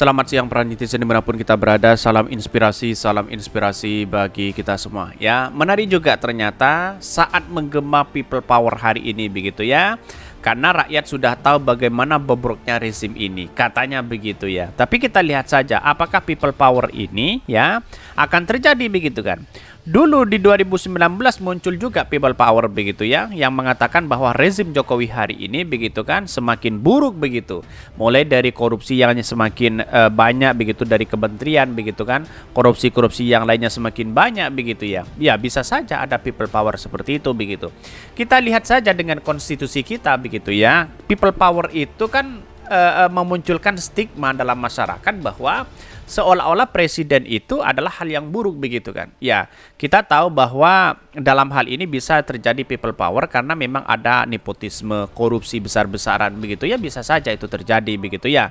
Selamat siang para netizen dimanapun kita berada Salam inspirasi, salam inspirasi bagi kita semua ya Menarik juga ternyata saat menggema people power hari ini begitu ya karena rakyat sudah tahu bagaimana bobroknya rezim ini. Katanya begitu ya. Tapi kita lihat saja apakah people power ini ya akan terjadi begitu kan. Dulu di 2019 muncul juga people power begitu ya yang mengatakan bahwa rezim Jokowi hari ini begitu kan semakin buruk begitu. Mulai dari korupsi yang semakin uh, banyak begitu dari kementerian begitu kan, korupsi-korupsi yang lainnya semakin banyak begitu ya. Ya bisa saja ada people power seperti itu begitu. Kita lihat saja dengan konstitusi kita begitu ya. People power itu kan uh, memunculkan stigma dalam masyarakat bahwa seolah-olah presiden itu adalah hal yang buruk begitu kan. Ya, kita tahu bahwa dalam hal ini bisa terjadi people power karena memang ada nepotisme, korupsi besar-besaran begitu ya bisa saja itu terjadi begitu ya.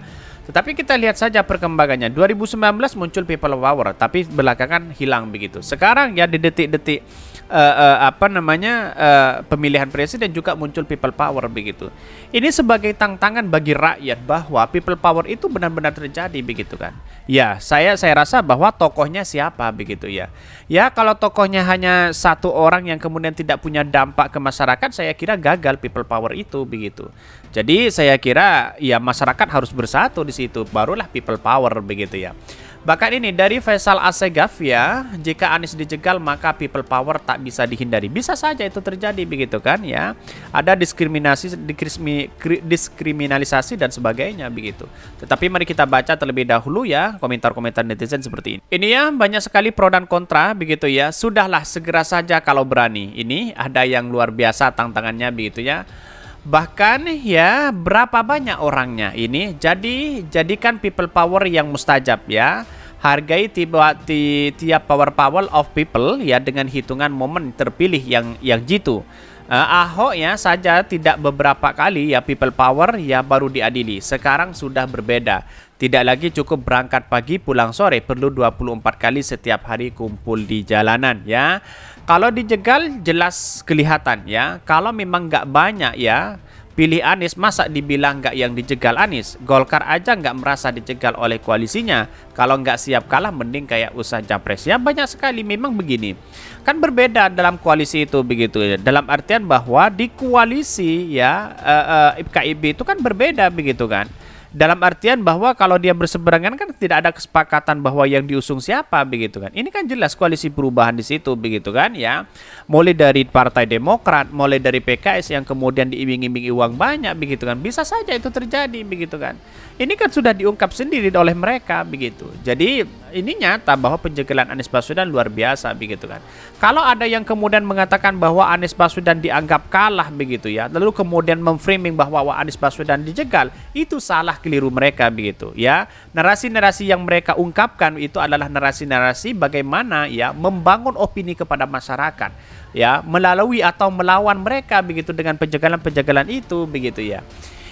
Tetapi kita lihat saja perkembangannya. 2019 muncul people power tapi belakangan hilang begitu. Sekarang ya di detik-detik uh, uh, apa namanya uh, pemilihan presiden juga muncul people power begitu. Ini sebagai tantangan bagi rakyat bahwa people power itu benar-benar terjadi begitu kan. Ya, saya saya rasa bahwa tokohnya siapa begitu ya. Ya, kalau tokohnya hanya satu satu orang yang kemudian tidak punya dampak ke masyarakat, saya kira gagal people power itu begitu. Jadi saya kira ya masyarakat harus bersatu di situ, barulah people power begitu ya. Bahkan ini dari Faisal Asegaf ya, jika Anies dijegal maka people power tak bisa dihindari. Bisa saja itu terjadi begitu kan ya. Ada diskriminasi, kri, diskriminalisasi dan sebagainya begitu. Tetapi mari kita baca terlebih dahulu ya komentar-komentar netizen seperti ini. Ini ya banyak sekali pro dan kontra begitu ya. Sudahlah segera saja kalau berani. Ini ada yang luar biasa tantangannya begitu ya. Bahkan ya berapa banyak orangnya ini. Jadi jadikan people power yang mustajab ya. Hargai tiba, ti, tiap power-power of people ya dengan hitungan momen terpilih yang yang jitu. Uh, eh, Ahok ya saja tidak beberapa kali ya people power ya baru diadili. Sekarang sudah berbeda. Tidak lagi cukup berangkat pagi pulang sore, perlu 24 kali setiap hari kumpul di jalanan ya. Kalau dijegal jelas kelihatan ya. Kalau memang nggak banyak ya, Pilih Anies masa dibilang nggak yang dijegal Anies? Golkar aja nggak merasa dijegal oleh koalisinya. Kalau nggak siap kalah mending kayak usaha capres. Ya banyak sekali memang begini. Kan berbeda dalam koalisi itu begitu. Ya. Dalam artian bahwa di koalisi ya eh, eh, KIB itu kan berbeda begitu kan. Dalam artian bahwa kalau dia berseberangan kan tidak ada kesepakatan bahwa yang diusung siapa begitu kan. Ini kan jelas koalisi perubahan di situ begitu kan ya. Mulai dari Partai Demokrat, mulai dari PKS yang kemudian diiming-imingi uang banyak begitu kan. Bisa saja itu terjadi begitu kan. Ini kan sudah diungkap sendiri oleh mereka begitu. Jadi ini nyata bahwa penjagalan Anies Baswedan luar biasa begitu kan. Kalau ada yang kemudian mengatakan bahwa Anies Baswedan dianggap kalah begitu ya, lalu kemudian memframing bahwa Anies Baswedan dijegal, itu salah keliru mereka begitu ya. Narasi-narasi yang mereka ungkapkan itu adalah narasi-narasi bagaimana ya membangun opini kepada masyarakat ya melalui atau melawan mereka begitu dengan penjagalan-penjagalan itu begitu ya.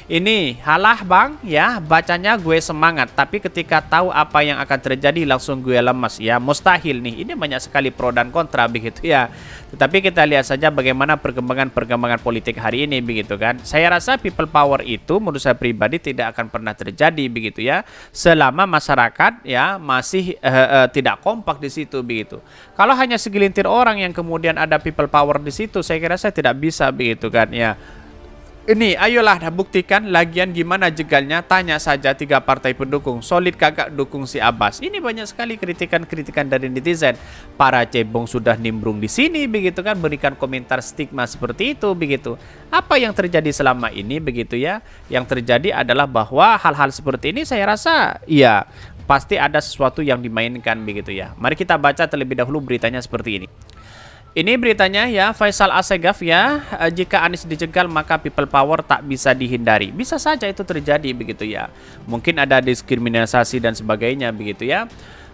Ini halah bang ya bacanya gue semangat tapi ketika tahu apa yang akan terjadi langsung gue lemas ya mustahil nih ini banyak sekali pro dan kontra begitu ya tetapi kita lihat saja bagaimana perkembangan-perkembangan politik hari ini begitu kan saya rasa people power itu menurut saya pribadi tidak akan pernah terjadi begitu ya selama masyarakat ya masih uh, uh, tidak kompak di situ begitu kalau hanya segelintir orang yang kemudian ada people power di situ saya kira saya tidak bisa begitu kan ya ini, ayolah buktikan lagian gimana jegalnya. Tanya saja tiga partai pendukung. Solid kagak dukung si Abbas. Ini banyak sekali kritikan-kritikan dari netizen. Para cebong sudah nimbrung di sini begitu kan berikan komentar stigma seperti itu begitu. Apa yang terjadi selama ini begitu ya? Yang terjadi adalah bahwa hal-hal seperti ini saya rasa ya pasti ada sesuatu yang dimainkan begitu ya. Mari kita baca terlebih dahulu beritanya seperti ini. Ini beritanya ya, Faisal Asegaf ya, eh, jika Anies dijegal maka people power tak bisa dihindari. Bisa saja itu terjadi begitu ya. Mungkin ada diskriminasi dan sebagainya begitu ya.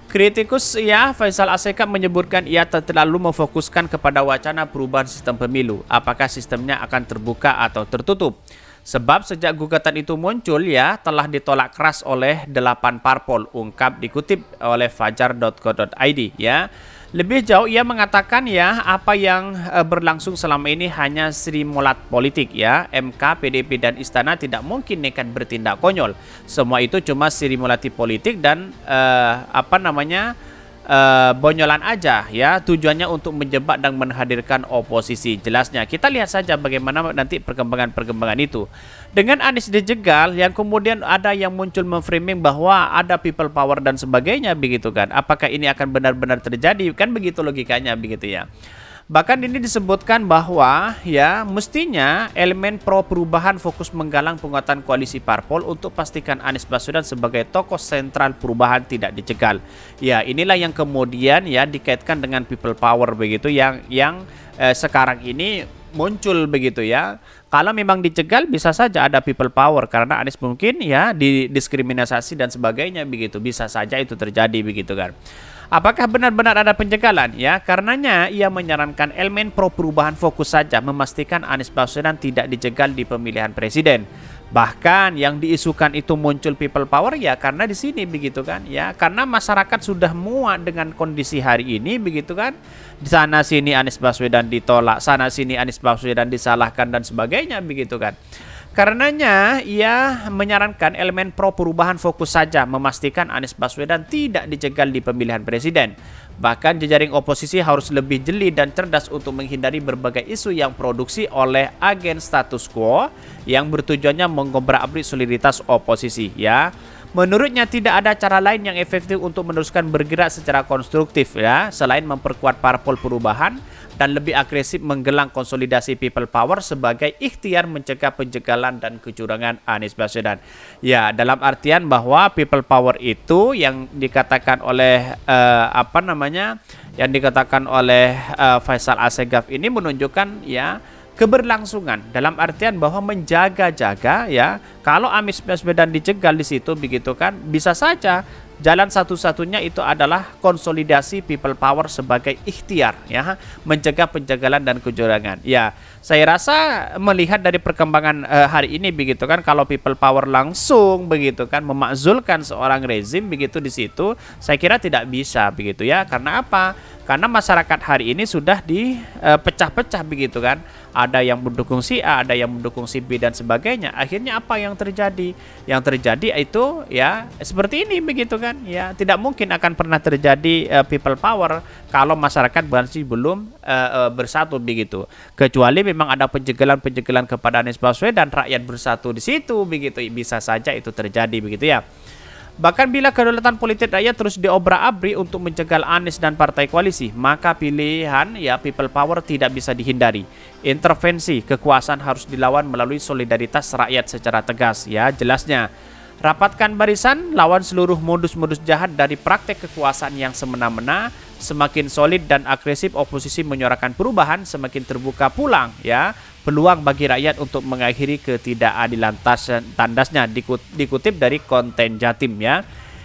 Kritikus ya, Faisal Asegaf menyebutkan ia terlalu memfokuskan kepada wacana perubahan sistem pemilu. Apakah sistemnya akan terbuka atau tertutup? Sebab sejak gugatan itu muncul ya, telah ditolak keras oleh 8 parpol, ungkap dikutip oleh fajar.co.id ya. Lebih jauh ia mengatakan ya apa yang e, berlangsung selama ini hanya srimulat politik ya. MK, PDP dan istana tidak mungkin nekat bertindak konyol. Semua itu cuma srimulati politik dan eh, apa namanya? uh, bonyolan aja ya tujuannya untuk menjebak dan menghadirkan oposisi jelasnya kita lihat saja bagaimana nanti perkembangan-perkembangan itu dengan Anies dijegal yang kemudian ada yang muncul memframing bahwa ada people power dan sebagainya begitu kan apakah ini akan benar-benar terjadi kan begitu logikanya begitu ya Bahkan ini disebutkan bahwa ya mestinya elemen pro perubahan fokus menggalang penguatan koalisi parpol untuk pastikan Anies Baswedan sebagai tokoh sentral perubahan tidak dicegal. Ya, inilah yang kemudian ya dikaitkan dengan people power begitu yang yang eh, sekarang ini muncul begitu ya. Kalau memang dicegal bisa saja ada people power karena Anies mungkin ya didiskriminasi dan sebagainya begitu. Bisa saja itu terjadi begitu kan. Apakah benar-benar ada penjagalan? Ya, karenanya ia menyarankan elemen pro perubahan fokus saja memastikan Anies Baswedan tidak dijegal di pemilihan presiden. Bahkan yang diisukan itu muncul people power ya karena di sini begitu kan ya karena masyarakat sudah muak dengan kondisi hari ini begitu kan di sana sini Anies Baswedan ditolak sana sini Anies Baswedan disalahkan dan sebagainya begitu kan Karenanya, ia menyarankan elemen pro perubahan fokus saja memastikan Anies Baswedan tidak dijegal di pemilihan presiden. Bahkan jejaring oposisi harus lebih jeli dan cerdas untuk menghindari berbagai isu yang produksi oleh agen status quo yang bertujuannya mengombrak-abrik soliditas oposisi ya. Menurutnya tidak ada cara lain yang efektif untuk meneruskan bergerak secara konstruktif ya, selain memperkuat parpol perubahan dan lebih agresif menggelang konsolidasi people power sebagai ikhtiar mencegah penjegalan dan kecurangan Anies Baswedan. Ya, dalam artian bahwa people power itu yang dikatakan oleh uh, apa namanya? yang dikatakan oleh uh, Faisal Asegaf ini menunjukkan ya keberlangsungan dalam artian bahwa menjaga-jaga ya kalau amis Baswedan dijegal di situ begitu kan bisa saja jalan satu-satunya itu adalah konsolidasi people power sebagai ikhtiar ya mencegah penjagalan dan kecurangan ya saya rasa melihat dari perkembangan uh, hari ini begitu kan kalau people power langsung begitu kan memakzulkan seorang rezim begitu di situ saya kira tidak bisa begitu ya karena apa karena masyarakat hari ini sudah dipecah-pecah eh, begitu kan ada yang mendukung si A ada yang mendukung si B dan sebagainya akhirnya apa yang terjadi yang terjadi itu ya seperti ini begitu kan ya tidak mungkin akan pernah terjadi uh, people power kalau masyarakat masih belum uh, uh, bersatu begitu kecuali memang ada penjegalan penjegalan kepada Anies Baswedan rakyat bersatu di situ begitu bisa saja itu terjadi begitu ya Bahkan bila kedaulatan politik rakyat terus diobrak abri untuk menjegal Anies dan partai koalisi, maka pilihan ya people power tidak bisa dihindari. Intervensi kekuasaan harus dilawan melalui solidaritas rakyat secara tegas ya jelasnya. Rapatkan barisan lawan seluruh modus-modus jahat dari praktek kekuasaan yang semena-mena, semakin solid dan agresif oposisi menyuarakan perubahan, semakin terbuka pulang ya peluang bagi rakyat untuk mengakhiri ketidakadilan tandasnya dikutip dari konten Jatim ya.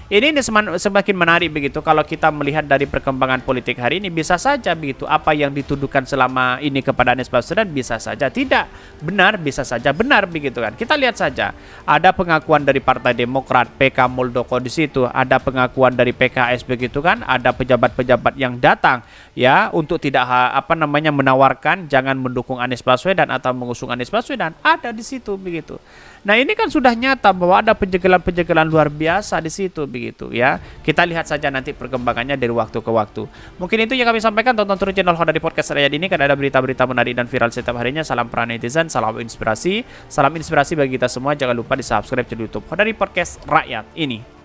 Ini, semakin menarik begitu kalau kita melihat dari perkembangan politik hari ini bisa saja begitu apa yang dituduhkan selama ini kepada Anies Baswedan bisa saja tidak benar bisa saja benar begitu kan. Kita lihat saja ada pengakuan dari Partai Demokrat PK Muldoko di situ, ada pengakuan dari PKS begitu kan, ada pejabat-pejabat yang datang ya untuk tidak apa namanya menawarkan jangan mendukung Anies Baswedan atau mengusung Anies Baswedan ada di situ begitu. Nah, ini kan sudah nyata bahwa ada penjegelan-penjegelan luar biasa di situ begitu ya. Kita lihat saja nanti perkembangannya dari waktu ke waktu. Mungkin itu yang kami sampaikan. Tonton terus channel Honda di podcast saya ini karena ada berita-berita menarik dan viral setiap harinya. Salam para netizen, salam inspirasi, salam inspirasi bagi kita semua. Jangan lupa di subscribe channel YouTube Honda di podcast rakyat ini.